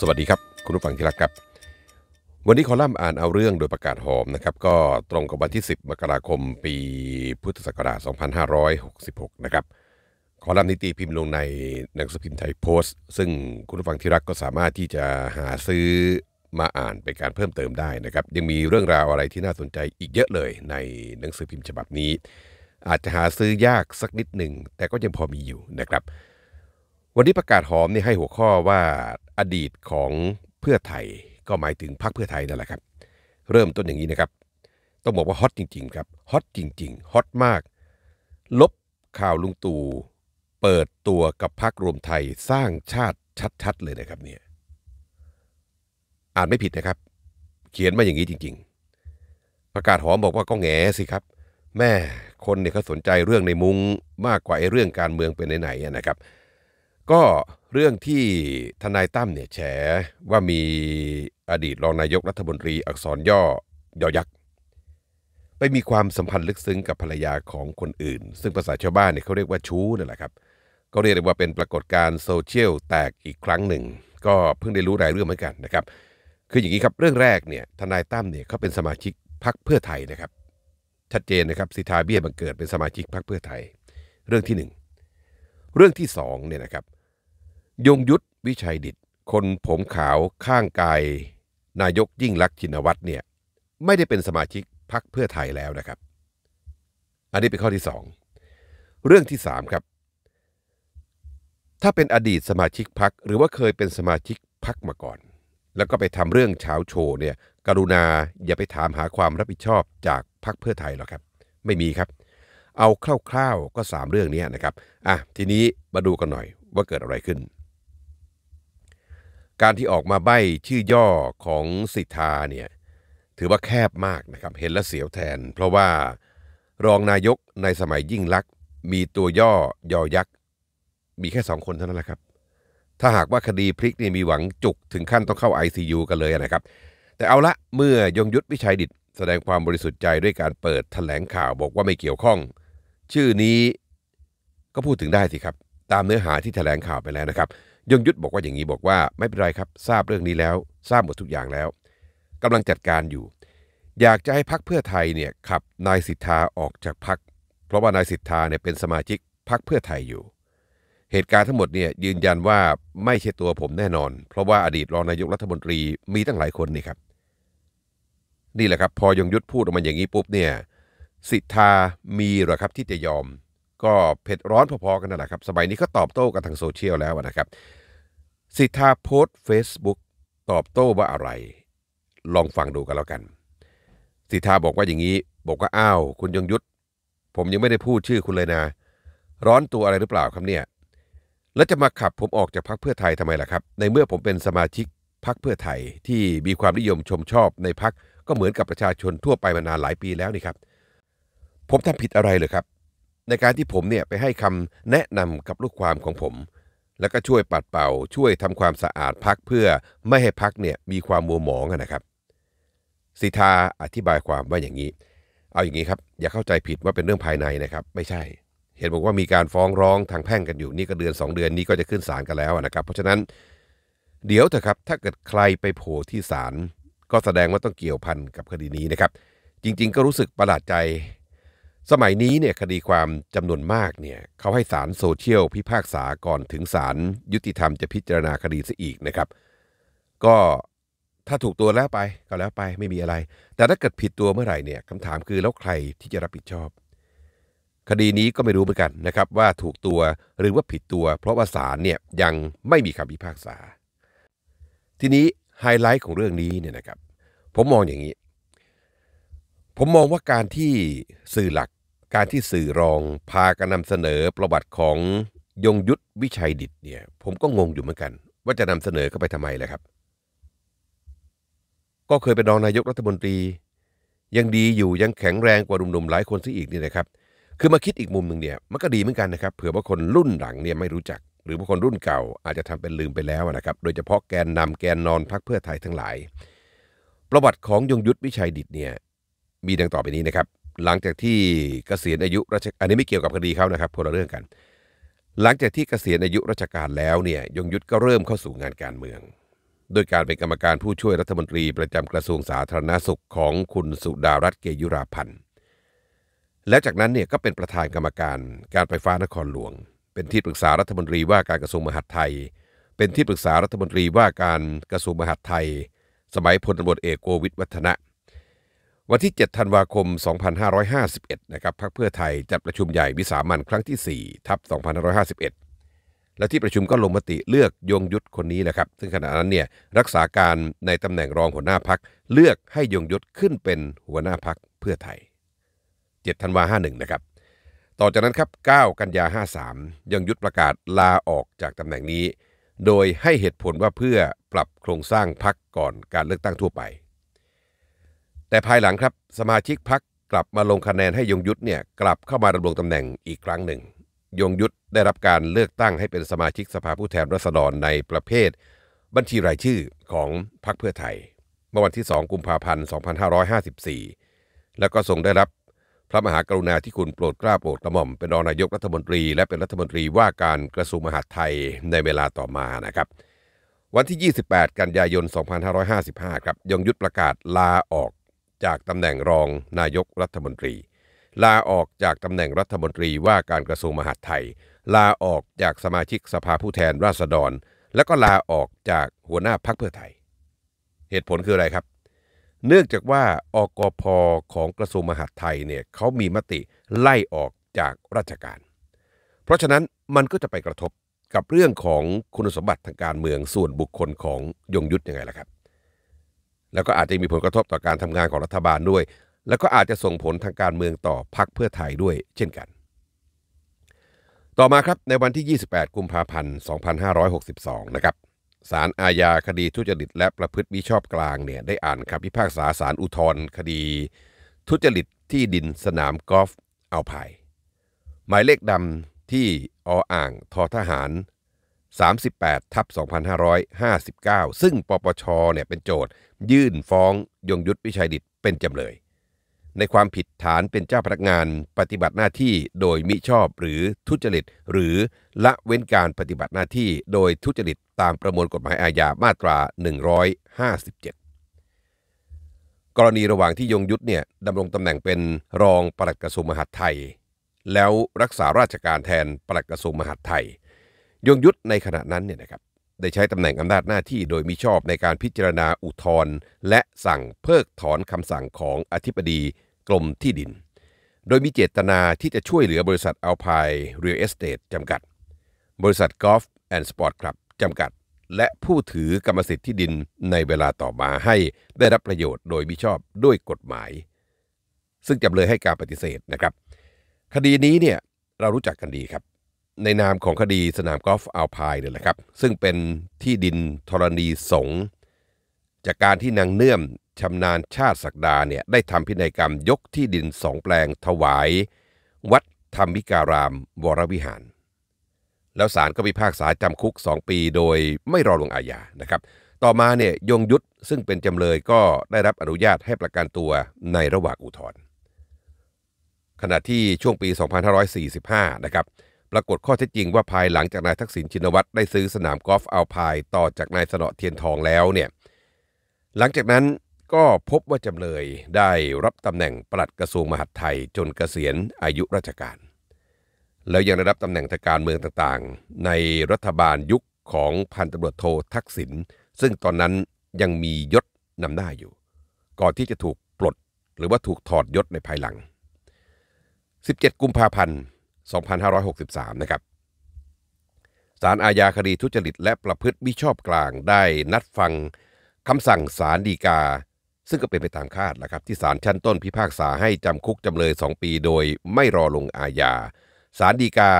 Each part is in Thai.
สวัสดีครับ คุณผู้ฟังที่รักครับ วันนี้คอลัมน์อ่านเอาเรื่องโดยประกาศหอมนะครับก็ตรงกับวันที่ 10 มกราคมปีพุทธศักราช2566นะครับคอลัมน์นิตีพิมพ์ลงในหนังสือพิมพ์ไทยโพสต์ ซึ่งคุณผู้ฟังที่รักก็สามารถที่จะหาซื้อมาอ่านเป็นการเพิ่มเติมได้นะครับ ยังมีเรื่องราวอะไรที่น่าสนใจอีกเยอะเลยในหนังสือพิมพ์ฉบับนี้ อาจจะหาซื้อยากสักนิดหนึ่งแต่ก็ยังพอมีอยู่นะครับวันนี้ประกาศหอมนี่ให้หัวข้อว่าอดีตของเพื่อไทยก็หมายถึงพรรคเพื่อไทยนั่นแหละครับเริ่มต้นอย่างนี้นะครับ ต้องบอกว่าฮอตจริงๆ ครับฮอตจริงๆฮอตมาก ลบข่าวลุงตู่เปิดตัวกับพรรครวมไทยสร้างชาติชัดๆเลยนะครับเนี่ยอ่านไม่ผิดนะครับ เขียนมาอย่างนี้จริง ๆ ประกาศหอมบอกว่าก็แง่สิครับ แม่คนเนี่ยเขาสนใจเรื่องในมุงมากกว่าไอ้เรื่องการเมืองเป็นไหนๆนะครับก็เรื่องที่ทนายตั้มเนี่ยแฉว่ามีอดีตรองนายก รัฐมนตรีอักษรย่อยอยักษ์ไปมีความสัมพันธ์ลึกซึ้งกับภรรยาของคนอื่น ซึ่งภาษาชาวบ้านเนี่ยเขาเรียกว่าชู้นั่นแหละครับก็เรียกได้ว่าเป็นปรากฏการณ์โซเชียลแตกอีกครั้งหนึ่ง ก็เพิ่งได้รู้รายเรื่องเหมือนกันนะครับ คืออย่างนี้ครับเรื่องแรกเนี่ยทนายตั้มเนี่ยเขาเป็นสมาชิกพรรคเพื่อไทยนะครับ ชัดเจนนะครับสิทธาเบี้ยบังเกิดเป็นสมาชิกพรรคเพื่อไทย เรื่องที่ 1 เรื่องที่2เนี่ยนะครับยงยุทธวิชัยดิตคนผมขาวข้างกาย นายกยิ่งลักษณ์ชินวัตรเนี่ยไม่ได้เป็นสมาชิกพรรคเพื่อไทยแล้วนะครับ อันนี้เป็นข้อที่สองเรื่องที่สามครับถ้าเป็นอดีตสมาชิกพรรคหรือว่าเคยเป็นสมาชิกพรรคมาก่อน แล้วก็ไปทำเรื่องเช้าโชว์เนี่ยกรุณาอย่าไปถามหาความรับผิดชอบจากพรรคเพื่อไทยหรอกครับ ไม่มีครับ เอาคร่าวๆก็ 3 เรื่องนี้นะครับอ่ะทีนี้มาดูกันหน่อยว่าเกิดอะไรขึ้นการที่ออกมาใบ้ชื่อย่อของสิทธาเนี่ยถือว่าแคบมากนะครับ เห็นและเสียวแทน เพราะว่ารองนายกในสมัยยิ่งลักษณ์ มีตัวย่อ ยอยักษ์ มีแค่สองคนเท่านั้นแหละครับ ถ้าหากว่าคดีพลิกนี่มีหวังจุก ถึงขั้นต้องเข้า ICU กันเลยนะครับ แต่เอาละเมื่อยงยุทธวิชัยดิตแสดงความบริสุทธิ์ใจด้วยการเปิดถแถลงข่าวบอกว่าไม่เกี่ยวข้อง ชื่อนี้ก็พูดถึงได้สิครับ ตามเนื้อหาที่ถแถลงข่าวไปแล้วนะครับยงยุทธบอกว่าอย่างนี้บอกว่าไม่เป็นไรครับทราบเรื่องนี้แล้วทราบหมดทุกอย่างแล้ว กำลังจัดการอยู่ อยากจะให้พักเพื่อไทยเนี่ยขับนายสิทธาออกจากพักเพราะว่านายสิทธาเนี่ยเป็นสมาชิกพักเพื่อไทยอยู่ เหตุการณ์ทั้งหมดเนี่ยยืนยันว่าไม่ใช่ตัวผมแน่นอน เพราะว่าอดีตรองนายกรัฐมนตรีมีตั้งหลายคน นี่ครับนี่แหละครับพอยงยุทธพูดออกมาอย่างนี้ปุ๊บเนี่ยสิทธามีหรอครับที่จะยอมก็เผ็ดร้อนพอๆกันนั่นแหละครับสมัยนี้ก็ตอบโต้กันทางโซเชียลแล้วนะครับ สิทธาโพสเฟซบุ๊กตอบโต้ว่าอะไร ลองฟังดูกันแล้วกัน สิทธาบอกว่าอย่างนี้ บอกว่าอ้าวคุณยงยุทธผมยังไม่ได้พูดชื่อคุณเลยนะ ร้อนตัวอะไรหรือเปล่าครับเนี่ย แล้วจะมาขับผมออกจากพักเพื่อไทยทำไมล่ะครับ ในเมื่อผมเป็นสมาชิกพักเพื่อไทยที่มีความนิยมชมชอบในพักก็เหมือนกับประชาชนทั่วไปมานานหลายปีแล้วนี่ครับ ผมทำผิดอะไรเลยครับในการที่ผมเนี่ยไปให้คำแนะนำกับลูกความของผม แล้วก็ช่วยปัดเป่าช่วยทำความสะอาดพักเพื่อไม่ให้พักเนี่ยมีความมัวหมองนะครับสิทาอธิบายความว่าอย่างนี้ เอาอย่างนี้ครับ อย่าเข้าใจผิดว่าเป็นเรื่องภายในนะครับ ไม่ใช่ เห็นบอกว่ามีการฟ้องร้องทางแพ่งกันอยู่นี่ก็เดือน 2 เดือนนี้ก็จะขึ้นศาลกันแล้วนะครับเพราะฉะนั้น เดี๋ยวเถอะครับถ้าเกิดใครไปโผล่ที่ศาลก็แสดงว่าต้องเกี่ยวพันกับคดีนี้นะครับจริงๆก็รู้สึกประหลาดใจสมัยนี้เนี่ยคดีความจำนวนมากเนี่ยเขาให้ศาลโซเชียลพิพากษาก่อนถึงศาลยุติธรรมจะพิจารณาคดีซะอีกนะครับ ก็ถ้าถูกตัวแล้วไปก็แล้วไปไม่มีอะไร แต่ถ้าเกิดผิดตัวเมื่อไหร่เนี่ยคำถามคือแล้วใครที่จะรับผิดชอบ คดีนี้ก็ไม่รู้เหมือนกันนะครับว่าถูกตัวหรือว่าผิดตัว เพราะว่าศาลเนี่ยยังไม่มีคำพิพากษา ทีนี้ไฮไลท์ของเรื่องนี้เนี่ยนะครับผมมองอย่างนี้ ผมมองว่าการที่สื่อหลักการที่สื่อรองพากันนำเสนอประวัติของยงยุทธวิชัยดิตเนี่ย ผมก็งงอยู่เหมือนกัน ว่าจะนำเสนอเข้าไปทำไมล่ะครับ ก็เคยเป็นรองนายกรัฐมนตรี ยังดีอยู่ ยังแข็งแรงกว่าหนุ่มๆหลายคนซะอีกนี่นะครับ คือมาคิดอีกมุมหนึ่งเนี่ยมันก็ดีเหมือนกันนะครับเผื่อว่าคนรุ่นหลังเนี่ยไม่รู้จัก หรือว่าคนรุ่นเก่าอาจจะทำเป็นลืมไปแล้วนะครับ โดยเฉพาะแกนนำแกนนอนพักเพื่อไทยทั้งหลาย ประวัติของยงยุทธวิชัยดิตเนี่ยมีดังต่อไปนี้นะครับหลังจากที่เกษียณอายุราชอันนี้ไม่เกี่ยวกับคดีเขานะครับคนละเรื่องกัน หลังจากที่เกษียณอายุราชการแล้วเนี่ยยงยุทธก็เริ่มเข้าสู่งานการเมือง โดยการเป็นกรรมการผู้ช่วยรัฐมนตรีประจำกระทรวงสาธารณาสุขของคุณสุดารัตน์เกยุราพันธ์แล้วจากนั้นเนี่ยก็เป็นประธานกรรมการการไฟฟ้านครหลวงเป็นที่ปรึกษารัฐมนตรีว่าการกระทรวงมหาดไทย เป็นที่ปรึกษารัฐมนตรีว่าการกระทรวงมหาดไทย สมัยพลตบรเอกโกวิทวัฒนะวันที่ 7 ธันวาคม 2551 นะครับพรรคเพื่อไทยจัดประชุมใหญ่วิสามันครั้งที่ 4 ทับ2551 และที่ประชุมก็ลงมติเลือกยงยุทธคนนี้แหละครับ ซึ่งขณะนั้นเนี่ยรักษาการในตำแหน่งรองหัวหน้าพักเลือกให้ยงยุทธขึ้นเป็นหัวหน้าพักเพื่อไทย 7 ธันวา 51 นะครับ ต่อจากนั้นครับ 9 กันยา 53 ยงยุทธประกาศลาออกจากตำแหน่งนี้ โดยให้เหตุผลว่าเพื่อปรับโครงสร้างพักก่อนการเลือกตั้งทั่วไปแต่ภายหลังครับสมาชิกพักกลับมาลงคะแนน ให้ยงยุทธเนี่ยกลับเข้ามาดำรงตำแหน่งอีกครั้งหนึ่ง ยงยุทธได้รับการเลือกตั้งให้เป็นสมาชิกสภาผู้แทนราษฎรในประเภทบัญชีรายชื่อของพรรคเพื่อไทยเมื่อวันที่ 2 กุมภาพันธ์ 2554 แล้วก็ทรงได้รับพระมหากรุณาธิคุณโปรดเกล้าโปรดกระหม่อม เป็นรองนายกรัฐมนตรีและเป็นรัฐมนตรีว่าการกระทรวงมหาดไทยในเวลาต่อมานะครับวันที่ 28 กันยายน 2555ครับยงยุทธประกาศลาออกจากตำแหน่งรองนายกรัฐมนตรี ลาออกจากตำแหน่งรัฐมนตรีว่าการกระทรวงมหาดไทย ลาออกจากสมาชิกสภาผู้แทนราษฎร และก็ลาออกจากหัวหน้าพรรคเพื่อไทย เหตุผลคืออะไรครับ เนื่องจากว่าอกพอของกระทรวงมหาดไทยเนี่ยเขามีมติไล่ออกจากราชการ เพราะฉะนั้นมันก็จะไปกระทบกับเรื่องของคุณสมบัติทางการเมืองส่วนบุคคลของยงยุทธยังไงล่ะครับแล้วก็อาจจะมีผลกระทบต่อการทำงานของรัฐบาลด้วย แล้วก็อาจจะส่งผลทางการเมืองต่อพรรคเพื่อไทยด้วยเช่นกัน ต่อมาครับในวันที่ 28 กุมภาพันธ์ 2562 นะครับ ศาลอาญาคดีทุจริตและประพฤติมิชอบกลางเนี่ยได้อ่านคำพิพากษาศาลอุทธรณ์คดีทุจริตที่ดินสนามกอล์ฟเอาภายหมายเลขดำที่ออ่างทอทหาร38 ทับ2559 ซึ่งปปชเนี่ยเป็นโจทยื่นฟ้องยงยุทธวิชัยดิตเป็นจำเลย ในความผิดฐานเป็นเจ้าพนักงานปฏิบัติหน้าที่โดยมิชอบหรือทุจริต หรือละเว้นการปฏิบัติหน้าที่โดยทุจริตตามประมวลกฎหมายอาญามาตรา 157 กรณีระหว่างที่ยงยุทธเนี่ยดำรงตำแหน่งเป็นรองปลัดกระทรวงมหาดไทย แล้วรักษาราชการแทนปลัดกระทรวงมหาดไทยยงยุทธในขณะนั้นเนี่ยนะครับได้ใช้ตำแหน่งอำนาจหน้าที่โดยมิชอบในการพิจารณาอุทธรณ์และสั่งเพิกถอนคำสั่งของอธิบดีกรมที่ดิน โดยมีเจตนาที่จะช่วยเหลือบริษัทอัลพายเรียลเอสเตทจำกัด บริษัทกอล์ฟแอนด์สปอร์ตคลับจำกัด และผู้ถือกรรมสิทธิ์ที่ดินในเวลาต่อมาให้ได้รับประโยชน์โดยมิชอบด้วยกฎหมาย ซึ่งจำเลยให้การปฏิเสธนะครับคดีนี้เนี่ยเรารู้จักกันดีครับในนามของคดีสนามกอล์ฟอัลพายเนี่ยแหละครับ ซึ่งเป็นที่ดินธรณีสงจากการที่นางเนื่อมชำนาญชาติศักดาเนี่ยได้ทำพินัยกรรมยกที่ดินสองแปลงถวาย วัดธรรมิการามวรวิหาร แล้วศาลก็พิพากษาจำคุก 2 ปีโดยไม่รอลงอาญานะครับ ต่อมาเนี่ยยงยุทธซึ่งเป็นจำเลยก็ได้รับอนุญาตให้ประกันตัวในระหว่างอุทธรณ์ขณะที่ช่วงปี 2545 นะครับปรากฏข้อเท็จจริงว่าภายหลังจากนายทักษิณชินวัตรได้ซื้อสนามกอล์ฟอัลพายต่อจากนายสนอเทียนทองแล้วเนี่ยหลังจากนั้นก็พบว่าจำเลยได้รับตำแหน่งปลัดกระทรวงมหาดไทยจนเกษียณอายุราชการ แล้วยังได้รับตำแหน่งทางการเมืองต่างๆ ในรัฐบาลยุคของพันตำรวจโททักษิณซึ่งตอนนั้นยังมียศนำหน้าอยู่ ก่อนที่จะถูกปลดหรือว่าถูกถอดยศในภายหลัง 17 กุมภาพันธ์2563 นะครับสารอาญาคดีทุจริตและประพฤติมิชอบกลางได้นัดฟังคำสั่งสารดีกา ซึ่งก็เป็นไปตามคาดแะครับ ที่สารชั้นต้นพิพากษาให้จำคุกจำเลย 2 ปีโดยไม่รอลงอาญา สารดีกา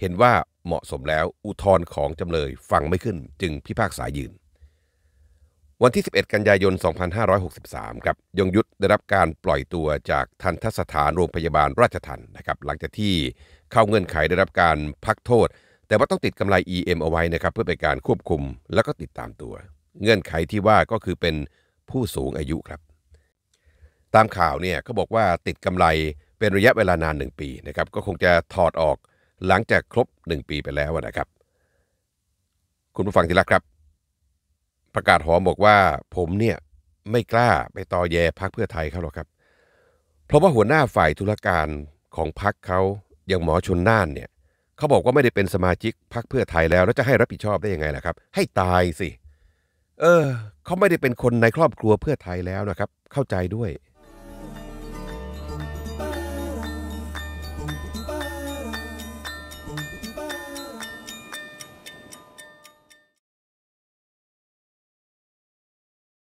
เห็นว่าเหมาะสมแล้วอุทธรณ์ของจำเลยฟังไม่ขึ้นจึงพิพากษายืน วันที่ 11 กันยายน 2563 ครับ ยงยุทธได้รับการปล่อยตัวจากทันทสถานโรงพยาบาลราชทันนะครับ หลังจากที่เข้าเงื่อนไขได้รับการพักโทษ แต่ว่าต้องติดกำไร EM เอาไว้นะครับ เพื่อเป็นการควบคุมแล้วก็ติดตามตัว เงื่อนไขที่ว่าก็คือเป็นผู้สูงอายุครับ ตามข่าวเนี่ยเขาบอกว่าติดกำไรเป็นระยะเวลานานหนึ่งปีนะครับก็คงจะถอดออกหลังจากครบ 1 ปีไปแล้วนะครับ คุณผู้ฟังที่รักครับ ประกาศหอมบอกว่า ผมเนี่ยไม่กล้าไปต่อแย่พักเพื่อไทยเขาหรอกครับ เพราะว่าหัวหน้าฝ่ายธุรการของพักเขาอย่างหมอชนน่านเนี่ยเขาบอกว่าไม่ได้เป็นสมาชิกพรรคเพื่อไทยแล้ว แล้วจะให้รับผิดชอบได้ยังไงล่ะครับ ให้ตายสิ เออ เขาไม่ได้เป็นคนในครอบครัวเพื่อไทยแล้วนะครับ เข้าใจด้วย